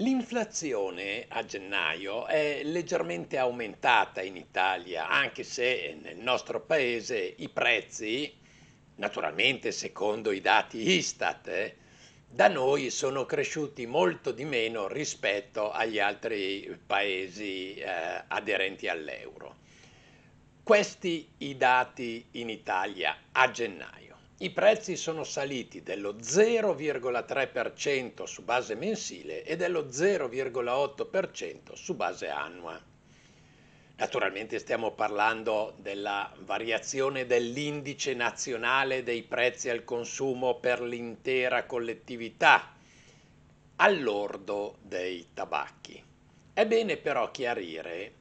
L'inflazione a gennaio è leggermente aumentata in Italia, anche se nel nostro paese i prezzi, naturalmente secondo i dati Istat, eh, da noi sono cresciuti molto di meno rispetto agli altri paesi eh, aderenti all'euro. Questi i dati in Italia a gennaio. I prezzi sono saliti dello 0,3% su base mensile e dello 0,8% su base annua. Naturalmente stiamo parlando della variazione dell'indice nazionale dei prezzi al consumo per l'intera collettività, all'ordo dei tabacchi. È bene però chiarire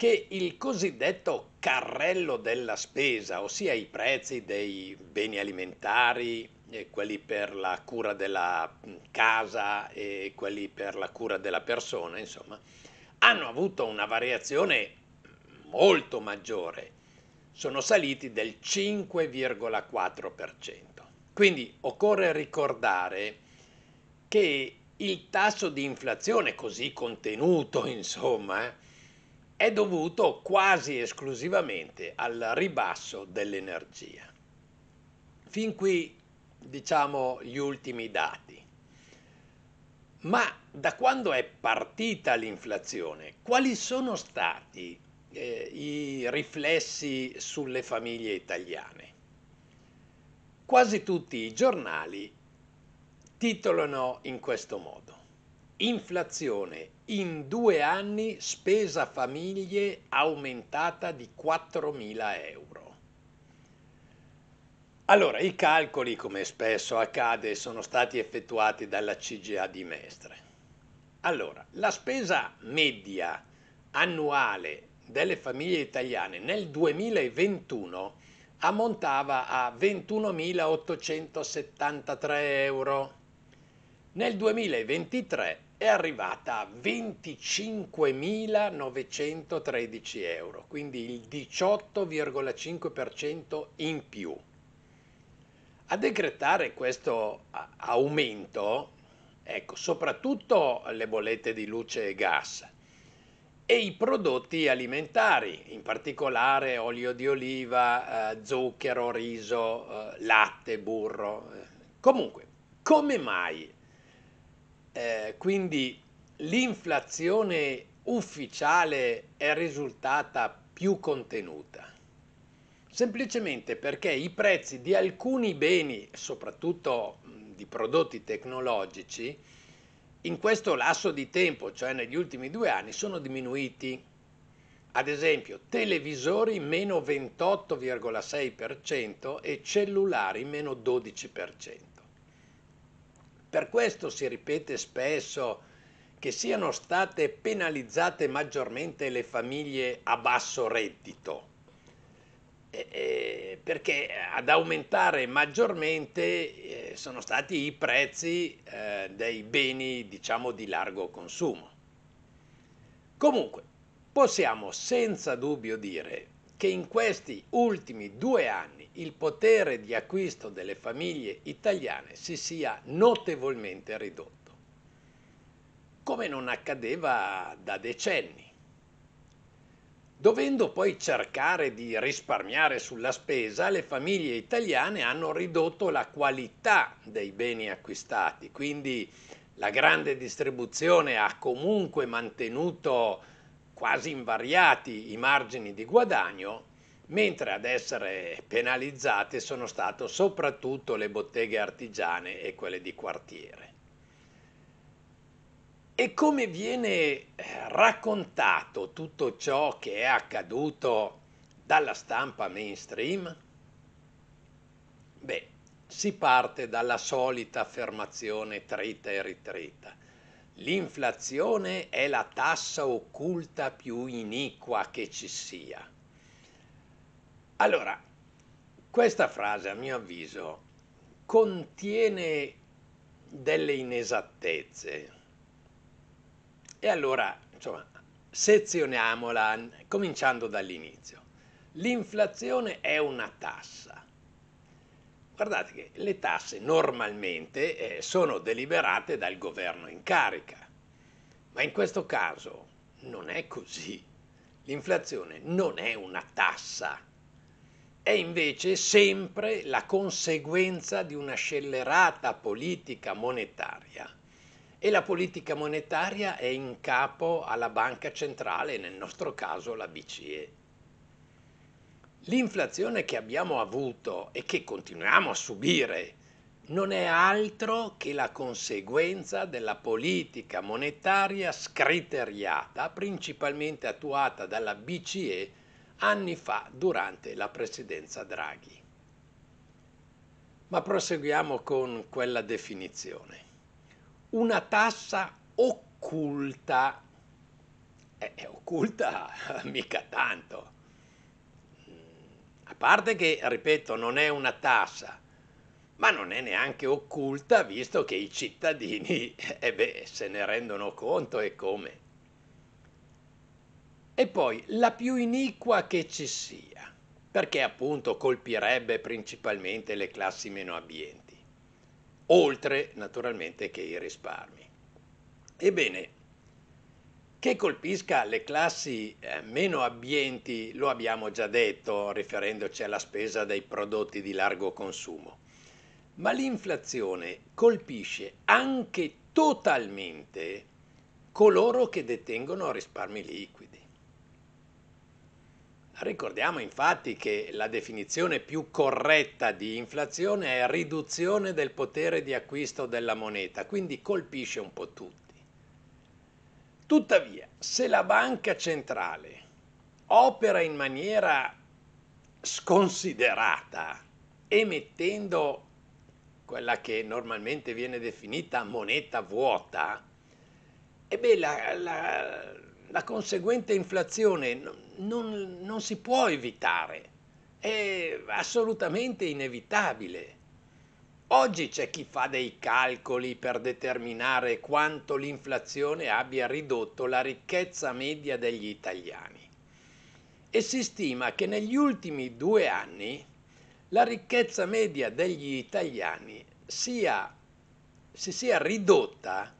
che il cosiddetto carrello della spesa, ossia i prezzi dei beni alimentari, quelli per la cura della mm, casa e quelli per la cura della persona, insomma, hanno avuto una variazione molto maggiore. Sono saliti del 5,4%. Quindi occorre ricordare che il tasso di inflazione così contenuto, insomma, è dovuto quasi esclusivamente al ribasso dell'energia. Fin qui diciamo gli ultimi dati. Ma da quando è partita l'inflazione, quali sono stati eh, i riflessi sulle famiglie italiane? Quasi tutti i giornali titolano in questo modo. Inflazione. In due anni spesa famiglie aumentata di 4.000 euro. Allora, i calcoli, come spesso accade, sono stati effettuati dalla CGA di Mestre. Allora, la spesa media annuale delle famiglie italiane nel 2021 ammontava a 21.873 euro. Nel 2023 è arrivata a 25.913 euro, quindi il 18,5% in più. A decretare questo aumento, ecco, soprattutto le bollette di luce e gas e i prodotti alimentari, in particolare olio di oliva, eh, zucchero, riso, eh, latte, burro. Comunque, come mai eh, quindi l'inflazione ufficiale è risultata più contenuta, semplicemente perché i prezzi di alcuni beni, soprattutto di prodotti tecnologici, in questo lasso di tempo, cioè negli ultimi due anni, sono diminuiti. Ad esempio, televisori meno 28,6% e cellulari meno 12%. Per questo si ripete spesso che siano state penalizzate maggiormente le famiglie a basso reddito, eh, perché ad aumentare maggiormente eh, sono stati i prezzi eh, dei beni diciamo di largo consumo. Comunque, possiamo senza dubbio dire che in questi ultimi due anni il potere di acquisto delle famiglie italiane si sia notevolmente ridotto, come non accadeva da decenni. Dovendo poi cercare di risparmiare sulla spesa, le famiglie italiane hanno ridotto la qualità dei beni acquistati, quindi la grande distribuzione ha comunque mantenuto quasi invariati i margini di guadagno, mentre ad essere penalizzate sono state soprattutto le botteghe artigiane e quelle di quartiere. E come viene eh, raccontato tutto ciò che è accaduto dalla stampa mainstream? Beh, si parte dalla solita affermazione trita e ritrita. L'inflazione è la tassa occulta più iniqua che ci sia. Allora, questa frase, a mio avviso, contiene delle inesattezze. E allora, insomma, sezioniamola cominciando dall'inizio. L'inflazione è una tassa. Guardate che le tasse normalmente eh, sono deliberate dal governo in carica, ma in questo caso non è così. L'inflazione non è una tassa, è invece sempre la conseguenza di una scellerata politica monetaria e la politica monetaria è in capo alla banca centrale, nel nostro caso la BCE. L'inflazione che abbiamo avuto e che continuiamo a subire non è altro che la conseguenza della politica monetaria scriteriata, principalmente attuata dalla BCE anni fa durante la presidenza Draghi. Ma proseguiamo con quella definizione. Una tassa occulta. Eh, è occulta mica tanto a parte che, ripeto, non è una tassa, ma non è neanche occulta, visto che i cittadini eh beh, se ne rendono conto e come. E poi la più iniqua che ci sia, perché appunto colpirebbe principalmente le classi meno abbienti, oltre naturalmente che i risparmi. Ebbene, che colpisca le classi eh, meno abbienti lo abbiamo già detto riferendoci alla spesa dei prodotti di largo consumo, ma l'inflazione colpisce anche totalmente coloro che detengono risparmi liquidi. Ricordiamo infatti che la definizione più corretta di inflazione è riduzione del potere di acquisto della moneta, quindi colpisce un po' tutti. Tuttavia, se la banca centrale opera in maniera sconsiderata, emettendo quella che normalmente viene definita moneta vuota, e la, la, la conseguente inflazione non, non, non si può evitare, è assolutamente inevitabile. Oggi c'è chi fa dei calcoli per determinare quanto l'inflazione abbia ridotto la ricchezza media degli italiani e si stima che negli ultimi due anni la ricchezza media degli italiani sia, si sia ridotta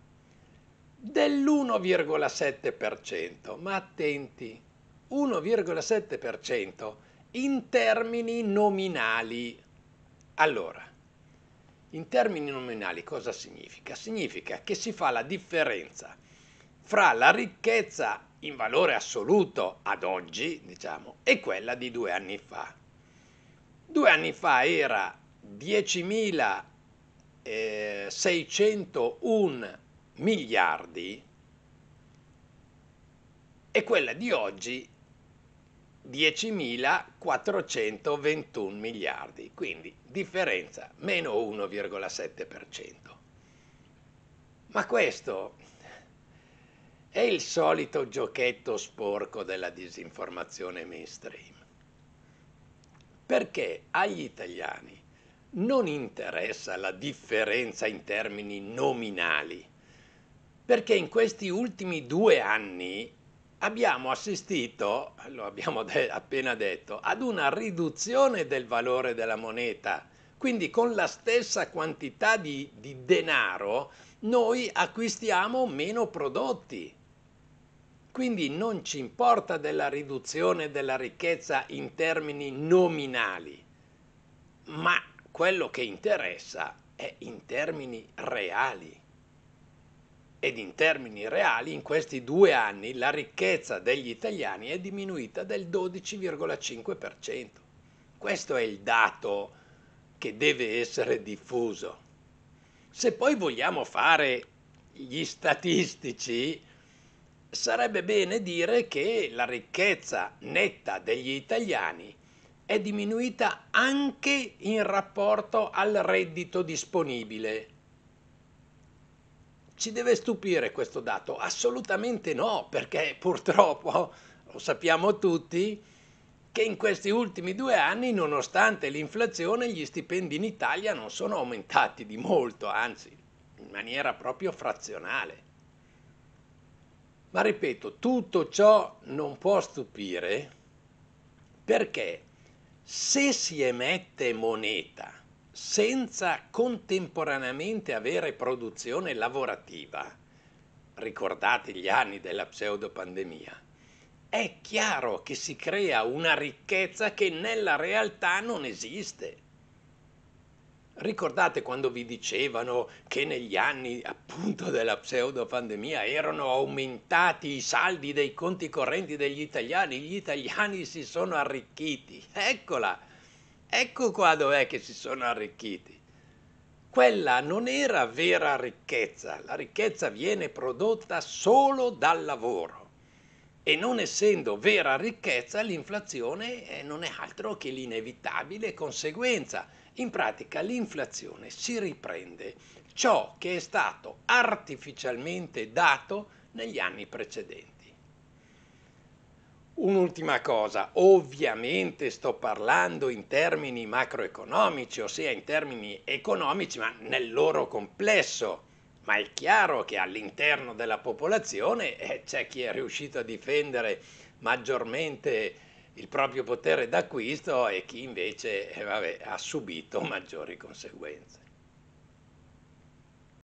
dell'1,7%, ma attenti, 1,7% in termini nominali. Allora, in termini nominali cosa significa? Significa che si fa la differenza fra la ricchezza in valore assoluto ad oggi, diciamo, e quella di due anni fa. Due anni fa era 10.601 eh, miliardi e quella di oggi 10.421 miliardi, quindi differenza meno 1,7%. Ma questo è il solito giochetto sporco della disinformazione mainstream. Perché agli italiani non interessa la differenza in termini nominali, perché in questi ultimi due anni abbiamo assistito, lo abbiamo de appena detto, ad una riduzione del valore della moneta. Quindi con la stessa quantità di, di denaro noi acquistiamo meno prodotti. Quindi non ci importa della riduzione della ricchezza in termini nominali, ma quello che interessa è in termini reali ed in termini reali in questi due anni la ricchezza degli italiani è diminuita del 12,5%. Questo è il dato che deve essere diffuso. Se poi vogliamo fare gli statistici, sarebbe bene dire che la ricchezza netta degli italiani è diminuita anche in rapporto al reddito disponibile ci deve stupire questo dato? Assolutamente no, perché purtroppo lo sappiamo tutti che in questi ultimi due anni, nonostante l'inflazione, gli stipendi in Italia non sono aumentati di molto, anzi, in maniera proprio frazionale. Ma ripeto, tutto ciò non può stupire perché se si emette moneta senza contemporaneamente avere produzione lavorativa, ricordate gli anni della pseudopandemia, è chiaro che si crea una ricchezza che nella realtà non esiste. Ricordate quando vi dicevano che negli anni appunto della pseudopandemia erano aumentati i saldi dei conti correnti degli italiani, gli italiani si sono arricchiti. Eccola Ecco qua dov'è che si sono arricchiti. Quella non era vera ricchezza, la ricchezza viene prodotta solo dal lavoro e non essendo vera ricchezza l'inflazione eh, non è altro che l'inevitabile conseguenza. In pratica l'inflazione si riprende ciò che è stato artificialmente dato negli anni precedenti. Un'ultima cosa, ovviamente sto parlando in termini macroeconomici, ossia in termini economici, ma nel loro complesso. Ma è chiaro che all'interno della popolazione eh, c'è chi è riuscito a difendere maggiormente il proprio potere d'acquisto e chi invece eh, vabbè, ha subito maggiori conseguenze.